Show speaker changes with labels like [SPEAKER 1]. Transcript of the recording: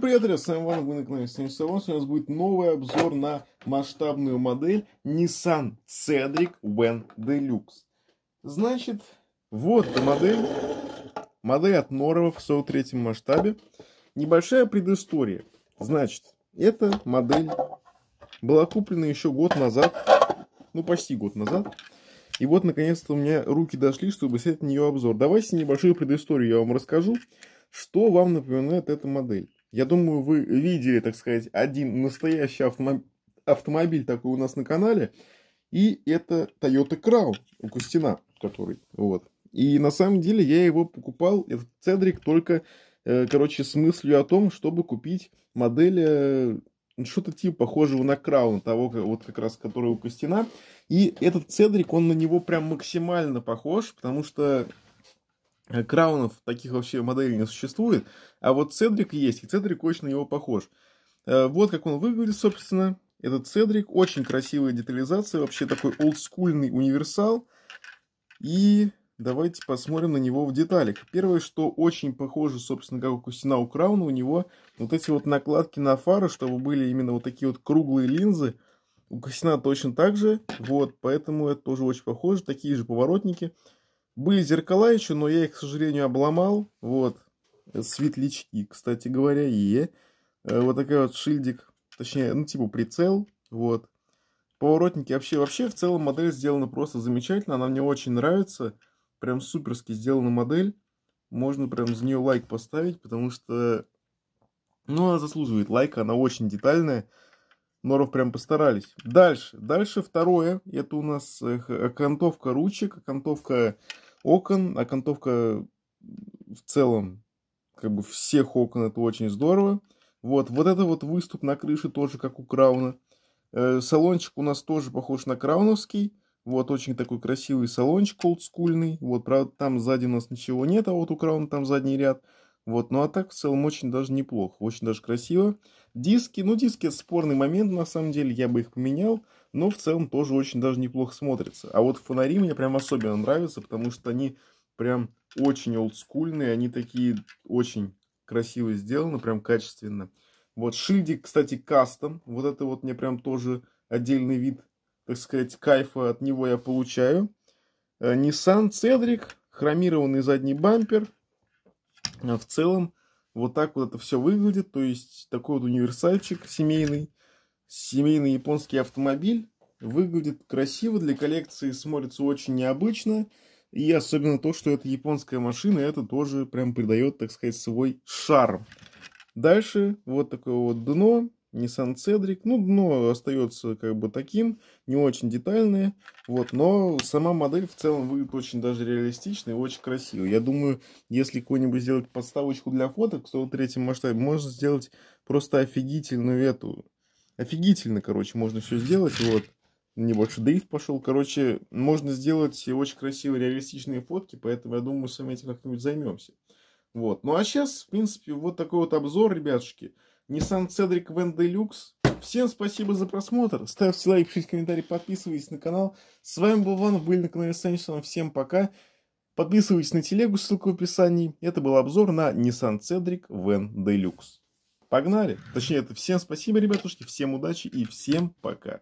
[SPEAKER 1] Привет, Приятели, с вами Ван, вы на канале Сегодня у нас будет новый обзор на масштабную модель Nissan Cedric Van Deluxe. Значит, вот модель, модель от Норова в 43 масштабе. Небольшая предыстория. Значит, эта модель была куплена еще год назад, ну почти год назад. И вот, наконец-то, у меня руки дошли, чтобы снять на нее обзор. Давайте небольшую предысторию я вам расскажу, что вам напоминает эта модель. Я думаю, вы видели, так сказать, один настоящий автомоб... автомобиль такой у нас на канале. И это Toyota Crown у Костина, который, вот. И на самом деле я его покупал, этот Цедрик, только, э, короче, с мыслью о том, чтобы купить модель э, ну, что-то типа похожего на краун, того, вот как раз, который у Костина. И этот Цедрик, он на него прям максимально похож, потому что Э, краунов таких вообще моделей не существует, а вот Цедрик есть, и Цедрик очень на него похож. Э, вот как он выглядит, собственно, этот Цедрик. Очень красивая детализация, вообще такой олдскульный универсал. И давайте посмотрим на него в деталях. Первое, что очень похоже, собственно, как у Кустина у Крауна, у него вот эти вот накладки на фары, чтобы были именно вот такие вот круглые линзы. У Костина точно так же, вот, поэтому это тоже очень похоже, такие же поворотники. Были зеркала еще, но я их, к сожалению, обломал. Вот, светлячки, кстати говоря, и э, вот такой вот шильдик, точнее, ну, типа прицел, вот. Поворотники вообще, вообще в целом модель сделана просто замечательно, она мне очень нравится, прям суперски сделана модель, можно прям за нее лайк поставить, потому что, ну, она заслуживает лайка, она очень детальная, Норов прям постарались. Дальше, дальше второе, это у нас окантовка э, э, ручек, окантовка окон, а окантовка в целом, как бы всех окон, это очень здорово. Вот, вот это вот выступ на крыше тоже как у Крауна. Э, салончик у нас тоже похож на крауновский. Вот, очень такой красивый салончик олдскульный. Вот, правда, там сзади у нас ничего нет, а вот у Крауна там задний ряд. Вот, ну а так в целом очень даже неплохо, очень даже красиво. Диски, ну диски это спорный момент на самом деле, я бы их поменял но в целом тоже очень даже неплохо смотрится. А вот фонари мне прям особенно нравятся, потому что они прям очень олдскульные, они такие очень красиво сделаны, прям качественно. Вот шильдик, кстати, кастом, вот это вот мне прям тоже отдельный вид, так сказать, кайфа от него я получаю. Э, Nissan Cedric, хромированный задний бампер. А в целом, вот так вот это все выглядит, то есть такой вот универсальчик семейный. Семейный японский автомобиль выглядит красиво для коллекции, смотрится очень необычно. И особенно то, что это японская машина, это тоже прям придает, так сказать, свой шарм. Дальше вот такое вот дно, Nissan Cedric. Ну, дно остается как бы таким, не очень детальное. Вот, но сама модель в целом выглядит очень даже реалистично и очень красиво. Я думаю, если какую-нибудь сделать подставочку для фоток в 103 масштабе, можно сделать просто офигительную эту офигительно, короче, можно все сделать, вот. не больше дрифт пошел, короче, можно сделать очень красивые реалистичные фотки, поэтому я думаю, сами этим как-нибудь займемся. Вот, ну а сейчас, в принципе, вот такой вот обзор, ребятушки. Nissan Cedric Van Deluxe. Всем спасибо за просмотр. Ставьте лайк, пишите комментарии, подписывайтесь на канал. С вами был Ван, вы были на канале Сэнчсон. Всем пока. Подписывайтесь на телегу, ссылка в описании. Это был обзор на Nissan Cedric Van Deluxe. Погнали! Точнее, это всем спасибо, ребятушки, всем удачи и всем пока!